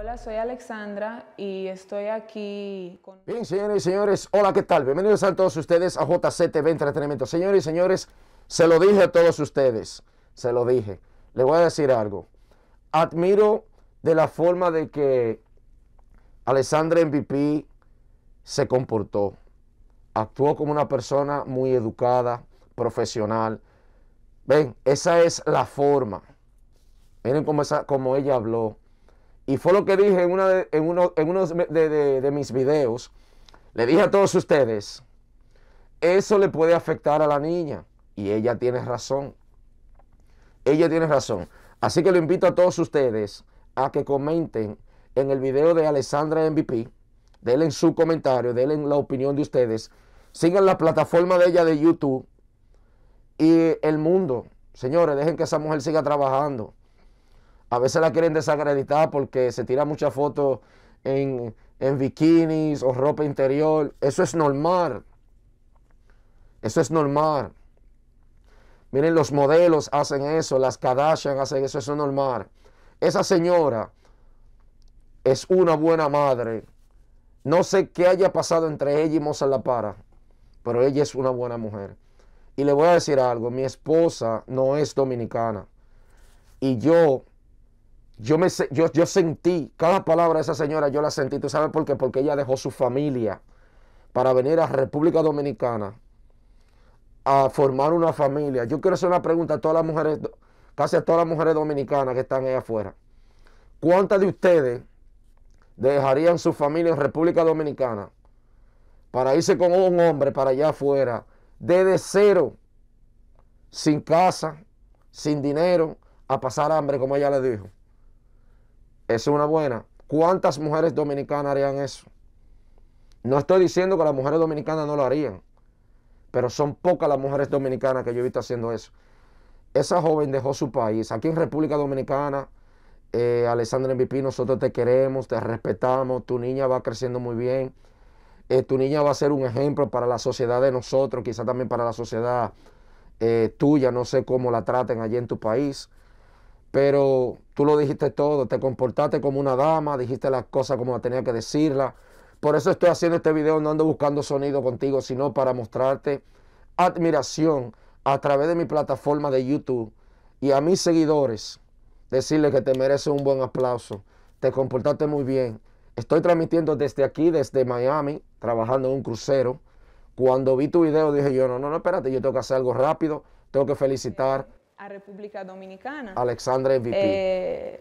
Hola, soy Alexandra y estoy aquí con... Bien, señores y señores, hola, ¿qué tal? Bienvenidos a todos ustedes a JCTV Entretenimiento. Señores y señores, se lo dije a todos ustedes, se lo dije. Les voy a decir algo. Admiro de la forma de que Alexandra MVP se comportó. Actuó como una persona muy educada, profesional. Ven, esa es la forma. Miren cómo, cómo ella habló y fue lo que dije en, uno, de, mis videos. Le dije a todos ustedes, eso le puede afectar a la niña. Y ella tiene razón. Ella tiene razón. Así que lo invito a todos ustedes a que comenten en el video de Alessandra MVP. Denle su comentario, denle la opinión de ustedes. Sigan la plataforma de ella de YouTube y el mundo. Señores, dejen que esa mujer siga trabajando. A veces la quieren desacreditar porque se tira muchas fotos en, bikinis o ropa interior. Eso es normal. Eso es normal. Miren, los modelos hacen eso, las Kardashian hacen eso, eso es normal. Esa señora es una buena madre. No sé qué haya pasado entre ella y Mozart La Para, pero ella es una buena mujer. Y le voy a decir algo, mi esposa no es dominicana. Y yo yo, me, yo, yo sentí, cada palabra de esa señora yo la sentí. ¿Tú sabes por qué? Porque ella dejó su familia para venir a República Dominicana a formar una familia. Yo quiero hacer una pregunta a todas las mujeres, casi a todas las mujeres dominicanas que están allá afuera. ¿Cuántas de ustedes dejarían su familia en República Dominicana para irse con un hombre para allá afuera, desde cero, sin casa, sin dinero, a pasar hambre, como ella le dijo? Esa es una buena. ¿Cuántas mujeres dominicanas harían eso? No estoy diciendo que las mujeres dominicanas no lo harían, pero son pocas las mujeres dominicanas que yo he visto haciendo eso. Esa joven dejó su país. Aquí en República Dominicana, eh, Alessandra MVP, nosotros te queremos, te respetamos, tu niña va creciendo muy bien. Eh, tu niña va a ser un ejemplo para la sociedad de nosotros, quizá también para la sociedad eh, tuya, no sé cómo la traten allí en tu país pero tú lo dijiste todo, te comportaste como una dama, dijiste las cosas como la tenía que decirla. Por eso estoy haciendo este video, no ando buscando sonido contigo, sino para mostrarte admiración a través de mi plataforma de YouTube y a mis seguidores, decirles que te mereces un buen aplauso, te comportaste muy bien. Estoy transmitiendo desde aquí, desde Miami, trabajando en un crucero. Cuando vi tu video dije yo, no, no, no, espérate, yo tengo que hacer algo rápido, tengo que felicitar a República Dominicana. Alexandre MVP. Eh,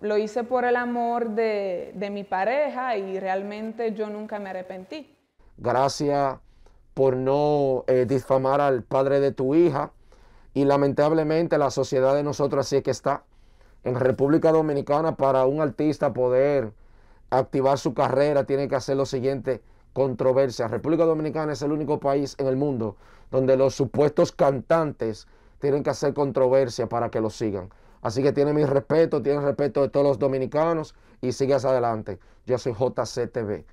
lo hice por el amor de, mi pareja y realmente yo nunca me arrepentí. Gracias por no eh, difamar al padre de tu hija y lamentablemente la sociedad de nosotros así es que está. En República Dominicana para un artista poder activar su carrera tiene que hacer lo siguiente, controversia. República Dominicana es el único país en el mundo donde los supuestos cantantes tienen que hacer controversia para que lo sigan. Así que tiene mi respeto, tiene respeto de todos los dominicanos y sigas adelante. Yo soy JCTV.